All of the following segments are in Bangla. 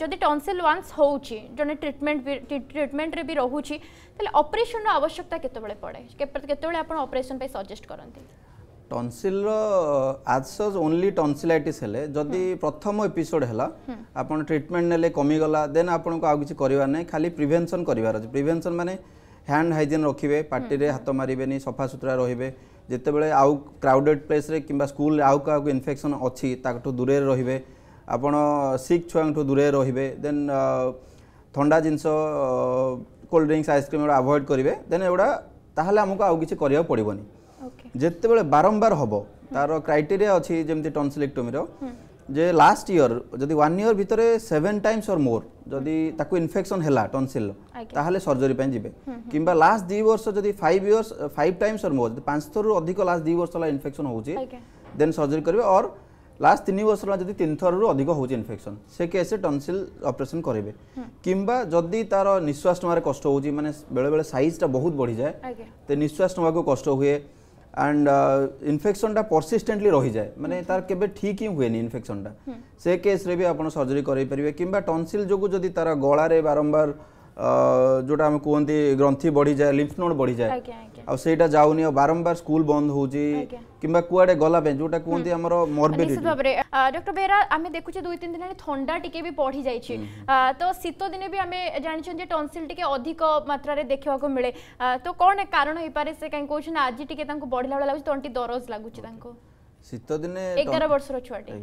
ଯଦି ଟନସିଲ୍ ୱାନ୍ସ ହେଉଛି ଜଣେ ଟ୍ରିଟମେଣ୍ଟ ଟ୍ରିଟମେଣ୍ଟରେ ବି ରହୁଛି ତାହେଲେ ଅପରେସନ୍ର ଆବଶ୍ୟକତା କେତେବେଳେ ପଡ଼େ କେତେବେଳେ ଆପଣ ଅପରେସନ୍ ପାଇଁ ସଜେଷ୍ଟ କରନ୍ତି ଟନସିଲ୍ର ଆଜ୍ ସଜ୍ ଓନ୍ଲି ଟନସିଲାଇଟିସ୍ ହେଲେ ଯଦି ପ୍ରଥମ ଏପିସୋଡ଼ ହେଲା ଆପଣ ଟ୍ରିଟମେଣ୍ଟ ନେଲେ କମିଗଲା ଦେନ୍ ଆପଣଙ୍କୁ ଆଉ କିଛି କରିବାର ନାହିଁ ଖାଲି ପ୍ରିଭେନ୍ସନ୍ କରିବାର ଅଛି ପ୍ରିଭେନ୍ସନ୍ ମାନେ ହ୍ୟାଣ୍ଡ ହାଇଜେନ୍ ରଖିବେ ପାଟିରେ ହାତ ମାରିବେନି ସଫାସୁତୁରା ରହିବେ ଯେତେବେଳେ ଆଉ କ୍ରାଉଡେଡ଼ ପ୍ଲେସ୍ରେ କିମ୍ବା ସ୍କୁଲରେ ଆଉ କାହାକୁ ଇନଫେକ୍ସନ୍ ଅଛି ତାଙ୍କଠୁ ଦୂରରେ ରହିବେ ଆପଣ ସିକ୍ ଛୁଆଙ୍କଠୁ ଦୂରେଇ ରହିବେ ଦେନ୍ ଥଣ୍ଡା ଜିନିଷ କୋଲ୍ଡ ଡ୍ରିଙ୍କସ୍ ଆଇସ୍କ୍ରିମ୍ ଏଗୁଡ଼ା ଆଭଏଡ଼୍ କରିବେ ଦେନ୍ ଏଗୁଡ଼ା ତାହେଲେ ଆମକୁ ଆଉ କିଛି କରିବାକୁ ପଡ଼ିବନି ଯେତେବେଳେ ବାରମ୍ବାର ହେବ ତାର କ୍ରାଇଟେରିଆ ଅଛି ଯେମିତି ଟନ୍ସିଲିକ୍ଟୋମିର ଯେ ଲାଷ୍ଟ ଇୟର୍ ଯଦି ୱାନ୍ ଇୟର୍ ଭିତରେ ସେଭେନ୍ ଟାଇମ୍ସ ଅର୍ ମୋର୍ ଯଦି ତାକୁ ଇନଫେକ୍ସନ୍ ହେଲା ଟନ୍ସିଲ୍ର ତାହେଲେ ସର୍ଜରୀ ପାଇଁ ଯିବେ କିମ୍ବା ଲାଷ୍ଟ ଦୁଇ ବର୍ଷ ଯଦି five years five times or more ଯଦି ପାଞ୍ଚ ଥରରୁ ଅଧିକ ଲାଷ୍ଟ ଦୁଇ ବର୍ଷ ହେଲା ଇନଫେକ୍ସନ୍ ହେଉଛି ଦେନ୍ ସର୍ଜରୀ କରିବେ ଅର୍ লাস্ট তিন বছর যদি তিন থর অধিক হচ্ছে ইনফেকশন সে কেসে টনসিল অপরেসন করবে কিংবা যদি তার নিঃশ্বাস নেওয়ার কষ্ট হচ্ছে মানে বেড়ে বেড়ে সাইজটা বহুত বড়ি যায় তো নিঃশ্বাস নেওয়া কষ্ট হুয়ে অ্যান্ড ইনফেকশনটা পরসিষ্টেন্টলি রহিযায়ে মানে আচ্ছা। তার কেবে ঠিক হি হুয়েনি ইনফেকশনটা সে কেসরে বি আপনার সর্জরি করাইপারে কিংবা টনসিল যোগ যদি তার গলার বারম্বার जोटा आम कहते ग्रंथि बढ़ी जाए लिम्फ नोड बढ़ी जाए आईटा जाऊनी बारंबार स्कूल बंद हो কিংবা কুয়াড়ে গলা পে যেটা কুহতি আমার মরবিডিটি নিশ্চিত ভাবে ডক্টর বেরা আমি দেখুছে দুই তিন দিনে থন্ডা টিকে বি পড়ি যাইছি তো শীত দিনে বি আমি জানিছেন যে টনসিল টিকে অধিক মাত্রারে দেখিবাকু মিলে তো কোন কারণ হই পারে সে কাই কইছেন আজি টিকে তাঙ্কু বড়িলা বড় লাগুছি তন্টি দরজ লাগুছি তাঙ্কু শীত দিনে 11 বছর ছুয়াটি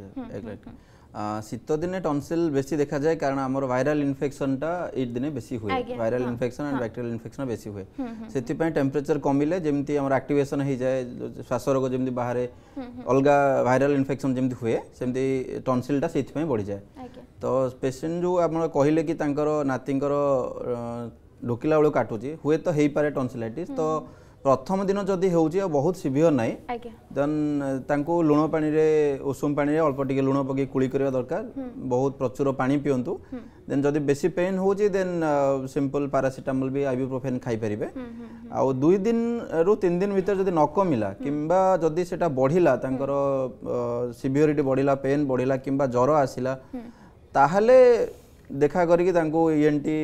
শীতদিনে টনসিল বেশি দেখা যায় কারণ আমার ভাইরাল ইনফেকশনটা এই দিনে বেশি হয় viral infection and bacterial infection বেশি হুয়ে সেপাই টেম্পারেচার কমিলে যেমতি আমার আক্টিভেশন হয়ে যায় শ্বাস রোগ যেমতি বাহারে অলগা ভাইরাল ইনফেকশন যেমতি হুয়ে সেমতি টনসিলটা সেইপাই বড়ি যায় তো পেসেন্ট যে আপনার কহিলে কি তাঙ্কর নাতিঙ্কর ঢোকিলা বেড়ে কাটুচি হুয়ে তো হয়ে পারে টনসিলাইটিস তো প্রথম দিন যদি হচ্ছে বহুত সিভিয়র নাই দেন তাঁকু লুণ পাড়ে উষুম পাড়ে অল্প টিকি লুণ পকাই কুড়ি করা দরকার বহুত প্রচুর পা পিঁতু দেন যদি বেশি পেইন হচ্ছে দেন সিম্পল প্যারাসিটামল বি আইবুপ্রোফেন খাইপারে আউ দুই দিন রু তিন দিন ভিতরে যদি নকমিলা কিংবা যদি সেটা বড়িলা তাঁকর সিভিয়রিটি বড়িলা পেন বড়িলা কিংবা জ্বর আসিলা তাহলে দেখা করি তাঁকু ইএনটি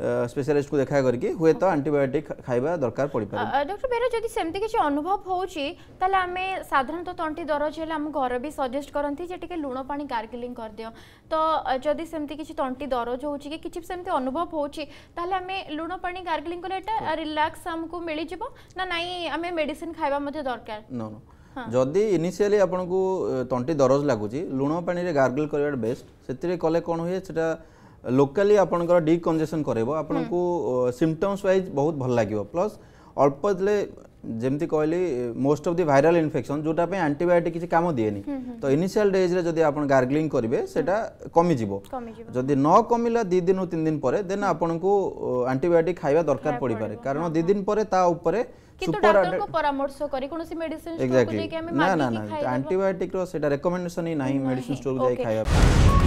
ସ୍ପେଶାଲିଷ୍ଟ କୁ ଦେଖା କରିକି ହୁଏତ ଆଣ୍ଟିବାୟୋଟିକ୍ ଖାଇବା ଦରକାର ପଡ଼ିପାରେ ଡକ୍ଟର ବେହେରା ଯଦି ସେମିତି କିଛି ଅନୁଭବ ହେଉଛି ତାହେଲେ ଆମେ ସାଧାରଣତଃ ତଣ୍ଟି ଦରଜ ହେଲେ ଆମ ଘର ବି ସଜେଷ୍ଟ କରନ୍ତି ଯେ ଟିକେ ଲୁଣ ପାଣି ଗାର୍ଗିଲିଂ କରିଦିଅ ତ ଯଦି ସେମିତି କିଛି ତଣ୍ଟି ଦରଜ ହେଉଛି କି କିଛି ସେମିତି ଅନୁଭବ ହେଉଛି ତାହେଲେ ଆମେ ଲୁଣ ପାଣି ଗାର୍ଗିଲିଂ କଲେ ଏଇଟା ରିଲାକ୍ସ ଆମକୁ ମିଳିଯିବ ନା ନାଇଁ ଆମେ ମେଡିସିନ ଖାଇବା ମଧ୍ୟ ଦରକାର ଯଦି ଇନିସିଆଲି ଆପଣଙ୍କୁ ତଣ୍ଟି ଦରଜ ଲାଗୁଛି ଲୁଣ ପାଣିରେ ଗାର୍ଗିଲ କରିବାଟା ବେଷ୍ଟ ସେଥିରେ କଲେ କ'ଣ ହୁଏ ସେଟା ଲୋକାଲି ଆପଣଙ୍କର ଡିକଞ୍ଜେସନ୍ କରାଇବ ଆପଣଙ୍କୁ ସିମ୍ପଟମ୍ସ ୱାଇଜ୍ ବହୁତ ଭଲ ଲାଗିବ ପ୍ଲସ୍ ଅଳ୍ପ ଦେଲେ ଯେମିତି କହିଲି most of the viral infection ଯେଉଁଟା ପାଇଁ ଆଣ୍ଟିବାୟୋଟିକ୍ କିଛି କାମ ଦିଏନି ତ ଇନିସିଆଲ୍ ଡେଜ୍ରେ ଯଦି ଆପଣ ଗାର୍ଗଲିଂ କରିବେ ସେଇଟା କମିଯିବ ଯଦି ନ କମିଲା ଦୁଇ ଦିନରୁ ତିନି ଦିନ ପରେ ଦେନ୍ ଆପଣଙ୍କୁ ଆଣ୍ଟିବାୟୋଟିକ୍ ଖାଇବା ଦରକାର ପଡ଼ିପାରେ କାରଣ ଦୁଇ ଦିନ ପରେ ତା ଉପରେ সুপার পরামর্শ করি কোনসি মেডিসিন স্টোর কো যাই কি আমি না না না অ্যান্টিবায়োটিক রো সেটা রেকমেন্ডেশন ই নাই মেডিসিন স্টোর কো যাই খাইবা